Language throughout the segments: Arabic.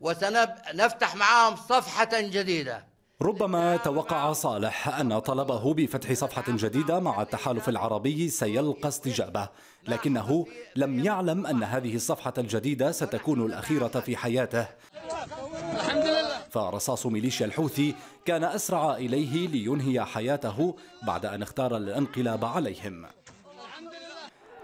وسنفتح معهم صفحة جديدة ربما توقع صالح أن طلبه بفتح صفحة جديدة مع التحالف العربي سيلقى استجابة لكنه لم يعلم أن هذه الصفحة الجديدة ستكون الأخيرة في حياته فرصاص ميليشيا الحوثي كان أسرع إليه لينهي حياته بعد أن اختار الانقلاب عليهم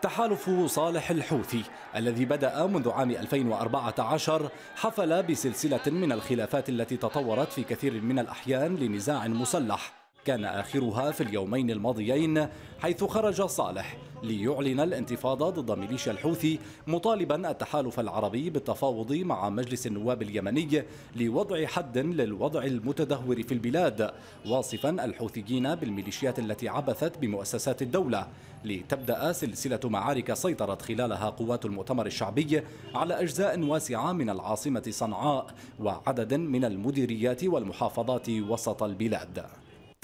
تحالف صالح الحوثي الذي بدأ منذ عام 2014 حفل بسلسلة من الخلافات التي تطورت في كثير من الأحيان لنزاع مسلح كان آخرها في اليومين الماضيين حيث خرج صالح ليعلن الانتفاضة ضد ميليشيا الحوثي مطالبا التحالف العربي بالتفاوض مع مجلس النواب اليمني لوضع حد للوضع المتدهور في البلاد واصفا الحوثيين بالميليشيات التي عبثت بمؤسسات الدولة لتبدأ سلسلة معارك سيطرت خلالها قوات المؤتمر الشعبي على أجزاء واسعة من العاصمة صنعاء وعدد من المديريات والمحافظات وسط البلاد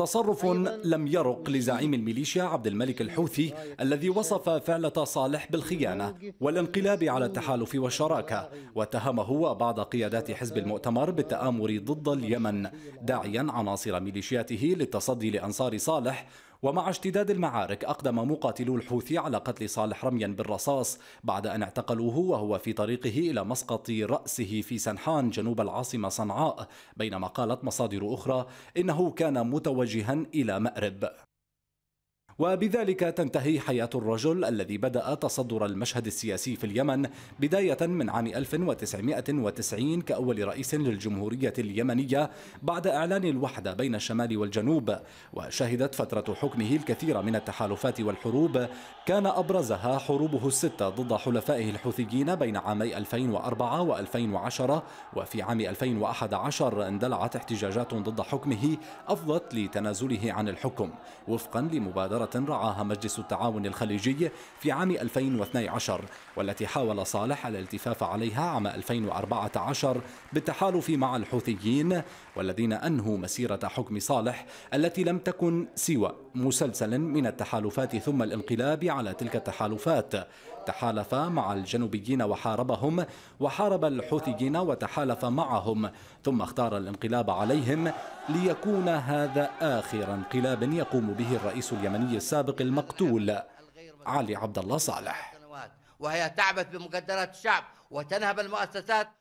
تصرف لم يرق لزعيم الميليشيا عبد الملك الحوثي الذي وصف فعلة صالح بالخيانة والانقلاب على التحالف والشراكة واتهمه وبعض قيادات حزب المؤتمر بالتآمر ضد اليمن داعيا عناصر ميليشياته للتصدي لأنصار صالح ومع اشتداد المعارك أقدم مقاتلو الحوثي على قتل صالح رميا بالرصاص بعد أن اعتقلوه وهو في طريقه إلى مسقط رأسه في سنحان جنوب العاصمة صنعاء بينما قالت مصادر أخرى إنه كان متوجها إلى مأرب وبذلك تنتهي حياة الرجل الذي بدأ تصدر المشهد السياسي في اليمن بداية من عام 1990 كأول رئيس للجمهورية اليمنية بعد إعلان الوحدة بين الشمال والجنوب وشهدت فترة حكمه الكثير من التحالفات والحروب كان أبرزها حروبه الستة ضد حلفائه الحوثيين بين عامي 2004 و2010 وفي عام 2011 اندلعت احتجاجات ضد حكمه أفضت لتنازله عن الحكم وفقا لمبادرة رعاها مجلس التعاون الخليجي في عام 2012 والتي حاول صالح الالتفاف عليها عام 2014 بالتحالف مع الحوثيين والذين أنهوا مسيرة حكم صالح التي لم تكن سوى مسلسل من التحالفات ثم الانقلاب على تلك التحالفات تحالف مع الجنوبيين وحاربهم وحارب الحوثيين وتحالف معهم ثم اختار الانقلاب عليهم ليكون هذا آخر انقلاب يقوم به الرئيس اليمني السابق المقتول علي عبد الله صالح وهي تعبث بمقدرات الشعب وتنهب المؤسسات